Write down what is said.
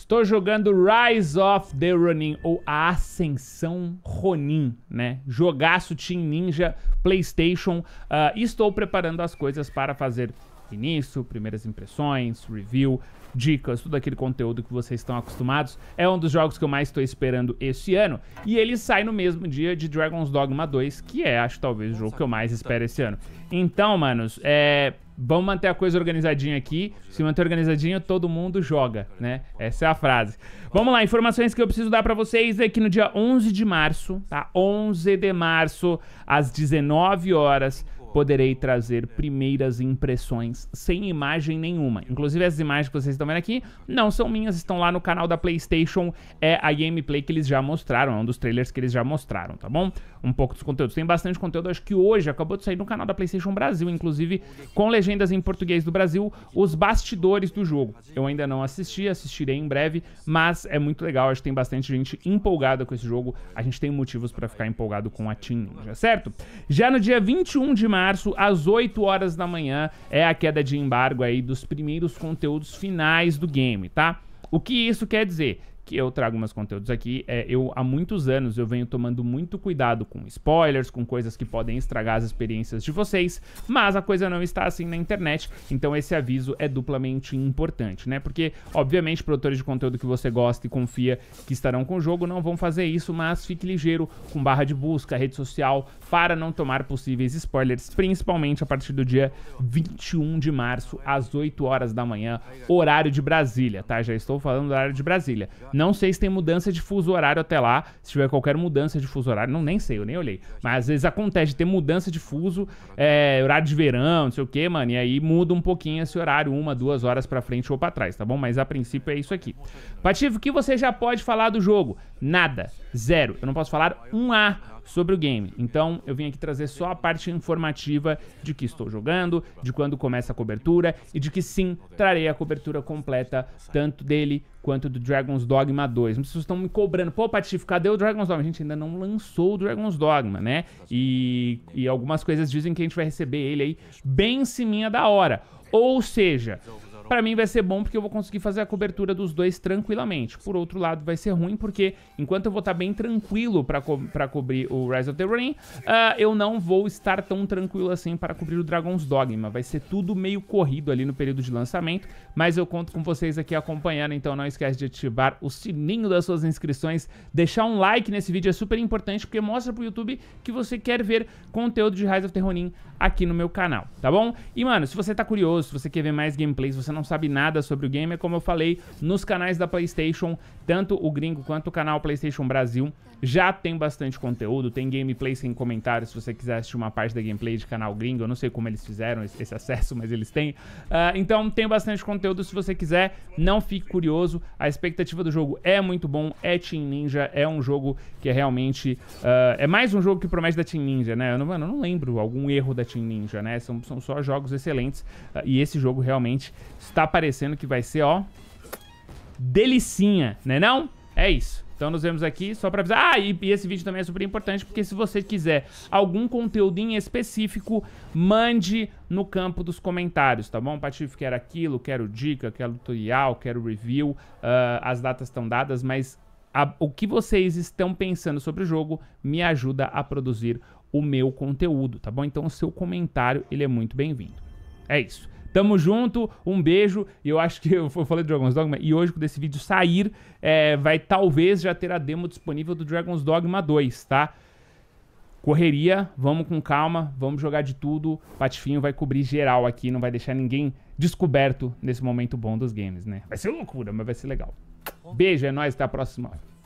Estou jogando Rise of the Ronin, ou a Ascensão Ronin, né? Jogaço Team Ninja, Playstation. Uh, estou preparando as coisas para fazer início, primeiras impressões, review, dicas, tudo aquele conteúdo que vocês estão acostumados. É um dos jogos que eu mais estou esperando esse ano. E ele sai no mesmo dia de Dragon's Dogma 2, que é, acho, talvez o jogo que eu mais espero esse ano. Então, manos, é vamos manter a coisa organizadinha aqui. Se manter organizadinho, todo mundo joga, né? Essa é a frase. Vamos lá, informações que eu preciso dar para vocês é que no dia 11 de março, tá? 11 de março, às 19 horas, poderei trazer primeiras impressões sem imagem nenhuma. Inclusive, as imagens que vocês estão vendo aqui não são minhas, estão lá no canal da PlayStation. É a gameplay que eles já mostraram, é um dos trailers que eles já mostraram, tá bom? Um pouco dos conteúdos. Tem bastante conteúdo, acho que hoje acabou de sair no canal da PlayStation Brasil, inclusive com legendas em português do Brasil, os bastidores do jogo. Eu ainda não assisti, assistirei em breve, mas é muito legal, acho que tem bastante gente empolgada com esse jogo. A gente tem motivos para ficar empolgado com a Team Ninja, certo? Já no dia 21 de março março, às 8 horas da manhã, é a queda de embargo aí dos primeiros conteúdos finais do game, tá? O que isso quer dizer? que eu trago meus conteúdos aqui, é, eu há muitos anos eu venho tomando muito cuidado com spoilers, com coisas que podem estragar as experiências de vocês, mas a coisa não está assim na internet, então esse aviso é duplamente importante, né? Porque, obviamente, produtores de conteúdo que você gosta e confia que estarão com o jogo não vão fazer isso, mas fique ligeiro com barra de busca, rede social, para não tomar possíveis spoilers, principalmente a partir do dia 21 de março, às 8 horas da manhã, horário de Brasília, tá? Já estou falando do horário de Brasília. Não sei se tem mudança de fuso horário até lá. Se tiver qualquer mudança de fuso horário, não nem sei, eu nem olhei. Mas às vezes acontece de ter mudança de fuso, é, horário de verão, não sei o que, mano. E aí muda um pouquinho esse horário, uma, duas horas pra frente ou pra trás, tá bom? Mas a princípio é isso aqui. Patife, o que você já pode falar do jogo? Nada zero. Eu não posso falar um A sobre o game. Então eu vim aqui trazer só a parte informativa de que estou jogando, de quando começa a cobertura e de que sim, trarei a cobertura completa tanto dele quanto do Dragon's Dogma 2. Vocês estão me cobrando, pô Patife, cadê o Dragon's Dogma? A gente ainda não lançou o Dragon's Dogma, né? E, e algumas coisas dizem que a gente vai receber ele aí bem em cima da hora. Ou seja, para mim vai ser bom porque eu vou conseguir fazer a cobertura dos dois tranquilamente. Por outro lado, vai ser ruim porque enquanto eu vou estar tá bem tranquilo para co pra cobrir o Rise of the Ronin, uh, ah, eu não vou estar tão tranquilo assim para cobrir o Dragon's Dogma. Vai ser tudo meio corrido ali no período de lançamento, mas eu conto com vocês aqui acompanhando, então não esquece de ativar o sininho das suas inscrições, deixar um like nesse vídeo é super importante porque mostra pro YouTube que você quer ver conteúdo de Rise of the Ronin aqui no meu canal, tá bom? E mano, se você tá curioso, se você quer ver mais gameplays, você não não sabe nada sobre o game, é como eu falei, nos canais da PlayStation, tanto o gringo quanto o canal PlayStation Brasil, já tem bastante conteúdo, tem gameplay sem comentários, se você quiser assistir uma parte da gameplay de canal gringo, eu não sei como eles fizeram esse acesso, mas eles têm. Uh, então tem bastante conteúdo se você quiser, não fique curioso, a expectativa do jogo é muito bom, é Team Ninja, é um jogo que é realmente... Uh, é mais um jogo que promete da Team Ninja, né? Eu não, mano, eu não lembro algum erro da Team Ninja, né? São, são só jogos excelentes uh, e esse jogo realmente Está parecendo que vai ser, ó, delicinha, né não? É isso. Então nos vemos aqui só pra avisar. Ah, e, e, esse vídeo também é super importante, porque se você quiser algum conteúdo em específico, mande no campo dos comentários, tá bom? Patife, quero aquilo, quero dica, quero tutorial, quero review. Uh, as datas estão dadas, mas a, o que vocês estão pensando sobre o jogo me ajuda a produzir o meu conteúdo, tá bom? Então o seu comentário, ele é muito bem-vindo. É isso. Tamo junto, um beijo. E eu acho que eu falei do Dragon's Dogma. E hoje, com esse vídeo sair, é, vai talvez já ter a demo disponível do Dragon's Dogma 2, tá? Correria, vamos com calma, vamos jogar de tudo. Patifinho vai cobrir geral aqui, não vai deixar ninguém descoberto nesse momento bom dos games, né? Vai ser loucura, mas vai ser legal. Beijo, é nóis, até a próxima.